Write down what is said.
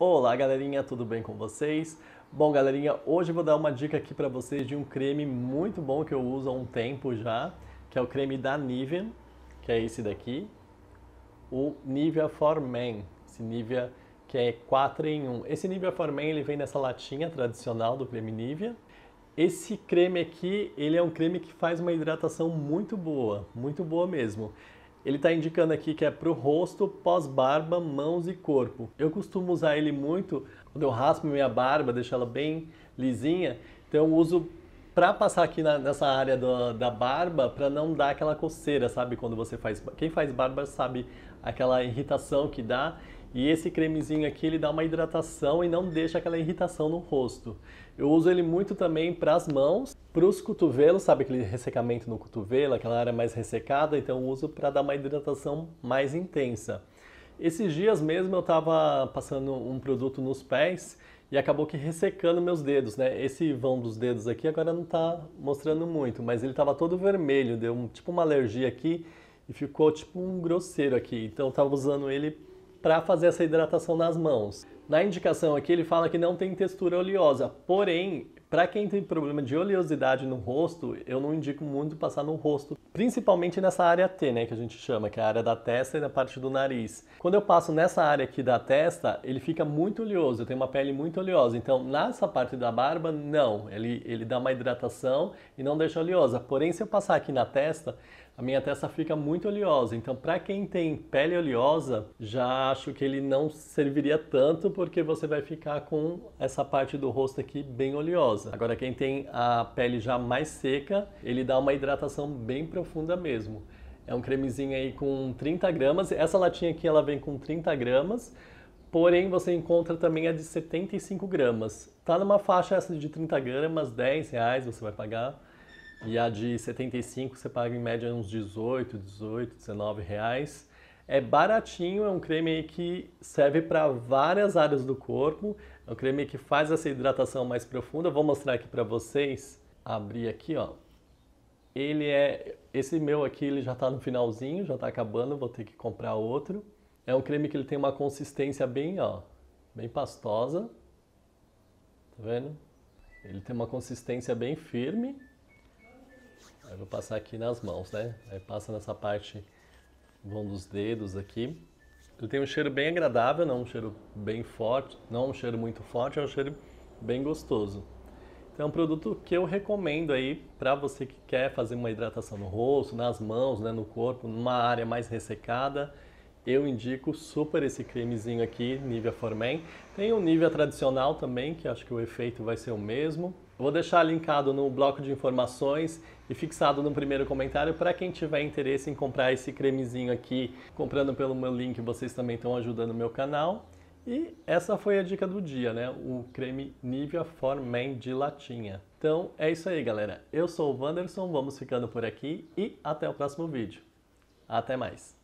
Olá galerinha, tudo bem com vocês? Bom galerinha, hoje eu vou dar uma dica aqui para vocês de um creme muito bom que eu uso há um tempo já, que é o creme da Nivea, que é esse daqui, o Nivea for Men, esse Nivea que é 4 em 1. Esse Nivea for Men ele vem nessa latinha tradicional do creme Nivea. Esse creme aqui, ele é um creme que faz uma hidratação muito boa, muito boa mesmo. Ele está indicando aqui que é para o rosto, pós-barba, mãos e corpo. Eu costumo usar ele muito quando eu raspo minha barba, deixo ela bem lisinha. Então eu uso para passar aqui na, nessa área do, da barba, para não dar aquela coceira, sabe? Quando você faz... Quem faz barba sabe aquela irritação que dá. E esse cremezinho aqui ele dá uma hidratação e não deixa aquela irritação no rosto. Eu uso ele muito também para as mãos, para os cotovelos, sabe aquele ressecamento no cotovelo, aquela área mais ressecada, então eu uso para dar uma hidratação mais intensa. Esses dias mesmo eu estava passando um produto nos pés e acabou que ressecando meus dedos, né? Esse vão dos dedos aqui agora não está mostrando muito, mas ele estava todo vermelho, deu um, tipo uma alergia aqui e ficou tipo um grosseiro aqui. Então eu estava usando ele para fazer essa hidratação nas mãos. Na indicação aqui ele fala que não tem textura oleosa, porém, para quem tem problema de oleosidade no rosto, eu não indico muito passar no rosto principalmente nessa área T, né, que a gente chama, que é a área da testa e da parte do nariz. Quando eu passo nessa área aqui da testa, ele fica muito oleoso, eu tenho uma pele muito oleosa. Então, nessa parte da barba, não, ele, ele dá uma hidratação e não deixa oleosa. Porém, se eu passar aqui na testa, a minha testa fica muito oleosa. Então, para quem tem pele oleosa, já acho que ele não serviria tanto, porque você vai ficar com essa parte do rosto aqui bem oleosa. Agora, quem tem a pele já mais seca, ele dá uma hidratação bem profunda profunda mesmo. É um cremezinho aí com 30 gramas. Essa latinha aqui ela vem com 30 gramas, porém você encontra também a de 75 gramas. Tá numa faixa essa de 30 gramas, 10 reais você vai pagar. E a de 75 você paga em média uns 18, 18, 19 reais. É baratinho, é um creme aí que serve para várias áreas do corpo. É um creme que faz essa hidratação mais profunda. Vou mostrar aqui para vocês. Abrir aqui, ó ele é esse meu aqui ele já está no finalzinho, já está acabando, vou ter que comprar outro. É um creme que ele tem uma consistência bem, ó, bem pastosa. Tá vendo? Ele tem uma consistência bem firme. Aí vou passar aqui nas mãos, né? Aí passa nessa parte, vão dos dedos aqui. Ele tem um cheiro bem agradável, não é um cheiro bem forte, não é um cheiro muito forte, é um cheiro bem gostoso. Então é um produto que eu recomendo aí para você que quer fazer uma hidratação no rosto, nas mãos, né, no corpo, numa área mais ressecada. Eu indico super esse cremezinho aqui, Nivea Men. Tem o Nivea tradicional também, que acho que o efeito vai ser o mesmo. Vou deixar linkado no bloco de informações e fixado no primeiro comentário para quem tiver interesse em comprar esse cremezinho aqui. Comprando pelo meu link, vocês também estão ajudando o meu canal. E essa foi a dica do dia, né? O creme Nivea For Men de latinha. Então é isso aí, galera. Eu sou o Wanderson, vamos ficando por aqui e até o próximo vídeo. Até mais!